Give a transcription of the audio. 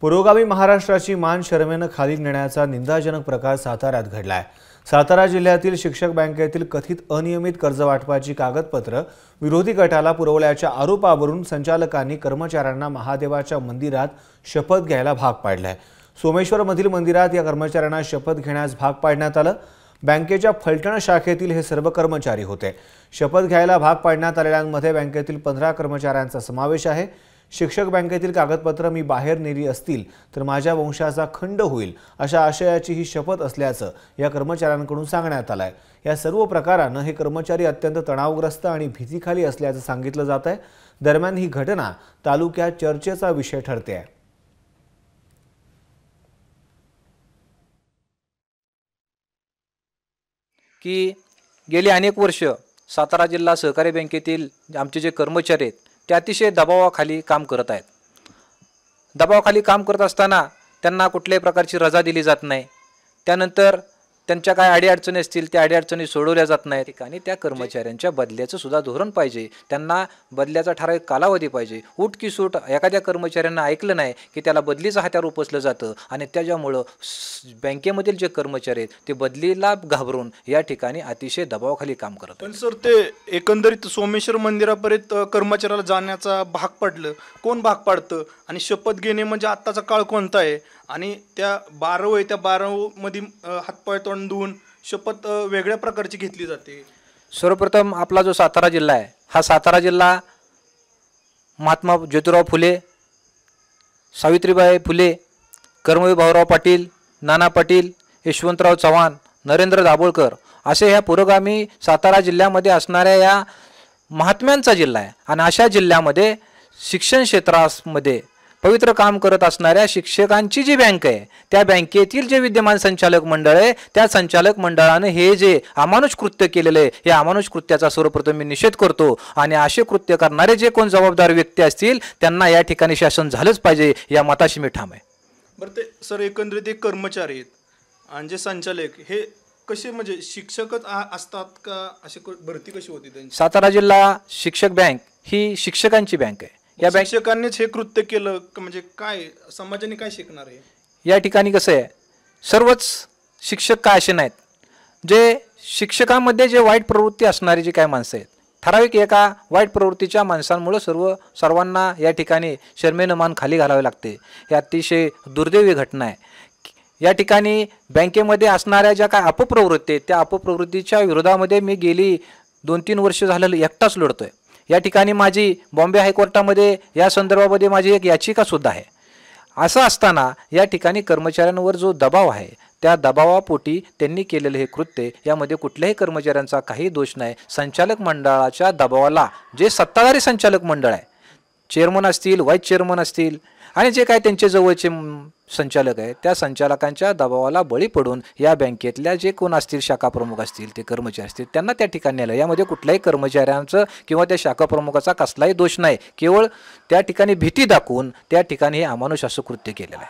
पुरोगामी महाराष्ट्राची मान शर्मेनं खाली नेण्याचा निंदाजनक प्रकार साताऱ्यात घडला आहे सातारा जिल्ह्यातील शिक्षक बँकेतील कथित अनियमित कर्ज वाटपाची कागदपत्र विरोधी गटाला पुरवल्याच्या आरोपावरून संचालकांनी कर्मचाऱ्यांना महादेवाच्या मंदिरात शपथ घ्यायला भाग पाडला सोमेश्वरमधील मंदिरात या कर्मचाऱ्यांना शपथ घेण्यास भाग पाडण्यात आलं बँकेच्या फलटण शाखेतील हे सर्व कर्मचारी होते शपथ घ्यायला भाग पाडण्यात आलेल्यांमध्ये बँकेतील पंधरा कर्मचाऱ्यांचा समावेश आहे शिक्षक बँकेतील कागदपत्र मी बाहेर नेली असतील तर माझ्या वंशाचा खंड होईल अशा आशयाची ही शपथ असल्याचं या कर्मचाऱ्यांकडून सांगण्यात आलं आहे या सर्व प्रकारानं हे कर्मचारी अत्यंत तणावग्रस्त आणि भीतीखाली असल्याचं सांगितलं जात आहे दरम्यान ही घटना तालुक्यात चर्चेचा विषय ठरते आहे की गेली अनेक वर्ष सातारा जिल्हा सहकारी बँकेतील आमचे जे कर्मचारी आहेत ते अतिशय दबावाखाली काम करत आहेत दबावाखाली काम करत असताना त्यांना कुठल्याही प्रकारची रजा दिली जात नाही त्यानंतर त्यांच्या काय अडीअडचणी असतील त्या अडीअडचणी सोडवल्या जात नाही ठिकाणी त्या कर्मचाऱ्यांच्या बदल्याचं सुद्धा धोरण पाहिजे त्यांना बदल्याचा ठराविक कालावधी पाहिजे उठ की सूट एखाद्या कर्मचाऱ्यांना ऐकलं नाही की त्याला बदलीचं हात्यावर उपसलं जातं आणि त्याच्यामुळं बँकेमधील जे कर्मचारी आहेत ते बदलीला घाबरून या ठिकाणी अतिशय दबावाखाली काम करत पण सर ते एकंदरीत सोमेश्वर मंदिरापर्यंत कर्मचाऱ्याला जाण्याचा भाग पडलं कोण भाग पाडतं आणि शपथ घेणे म्हणजे आत्ताचा काळ कोणता आहे आणि त्या बारव आहे त्या मध्ये हातपाय तोंड बांधून शपथ वेगळ्या प्रकारची घेतली जाते सर्वप्रथम आपला जो सातारा जिल्हा आहे हा सातारा जिल्हा महात्मा ज्योतिराव फुले सावित्रीबाई फुले कर्मवीर भाऊराव पाटील नाना पाटील यशवंतराव चव्हाण नरेंद्र दाभोळकर असे ह्या पुरोगामी सातारा जिल्ह्यामध्ये असणाऱ्या या महात्म्यांचा जिल्हा आहे आणि अशा जिल्ह्यामध्ये शिक्षण क्षेत्रामध्ये पवित्र काम करत असणाऱ्या शिक्षकांची जी बँक आहे त्या बँकेतील जे विद्यमान संचालक मंडळ आहे त्या संचालक मंडळानं हे जे अमानुष कृत्य केलेलं आहे हे अमानुष कृत्याचा सर्वप्रथम मी निषेध करतो आणि असे कृत्य करणारे जे कोण जबाबदार व्यक्ती असतील त्यांना या ठिकाणी शासन झालंच पाहिजे या मताशी मी ठाम आहे बरं ते सर एकंदरीत एक कर्मचारी आहेत आणि जे संचालक हे कसे म्हणजे शिक्षकच असतात का अशी भरती कशी होती सातारा जिल्हा शिक्षक बँक ही शिक्षकांची बँक आहे या शिक्षकांनीच हे कृत्य केलं म्हणजे काय समाजाने काय शिकणार आहे या ठिकाणी कसं आहे सर्वच शिक्षक काय असे नाहीत जे शिक्षकांमध्ये जे वाईट प्रवृत्ती असणारी जी काय माणसं आहेत ठराविक एका वाईट प्रवृत्तीच्या माणसांमुळं सर्व सर्वांना या ठिकाणी शर्मेनं मान खाली घालावे लागते हे अतिशय दुर्दैवी घटना आहे या ठिकाणी बँकेमध्ये असणाऱ्या ज्या काय अपप्रवृत्ती आहेत त्या अपप्रवृत्तीच्या विरोधामध्ये मी गेली दोन तीन वर्ष झालेलं एकटाच लढतो आहे या ठिकाणी माझी बॉम्बे हायकोर्टामध्ये या संदर्भामध्ये माझी एक याचिकासुद्धा आहे असं असताना या ठिकाणी कर्मचाऱ्यांवर जो दबाव आहे त्या दबावापोटी त्यांनी केलेले हे कृत्य यामध्ये कुठल्याही कर्मचाऱ्यांचा काही दोष नाही संचालक मंडळाच्या दबावाला जे सत्ताधारी संचालक मंडळ आहे चेअरमन असतील व्हाईस चेअरमन असतील आणि जे काय त्यांचे जवळचे संचालक आहे त्या संचालकांच्या दबावाला बळी पडून या बँकेतल्या जे कोण असतील शाखा प्रमुख असतील ते कर्मचारी असतील त्यांना त्या ठिकाणी आलं यामध्ये कुठल्याही कर्मचाऱ्यांचं किंवा त्या शाखा प्रमुखाचा कसलाही दोष नाही केवळ त्या ठिकाणी भीती दाखवून त्या ठिकाणी हे अमानुष असं कृत्य केलेलं आहे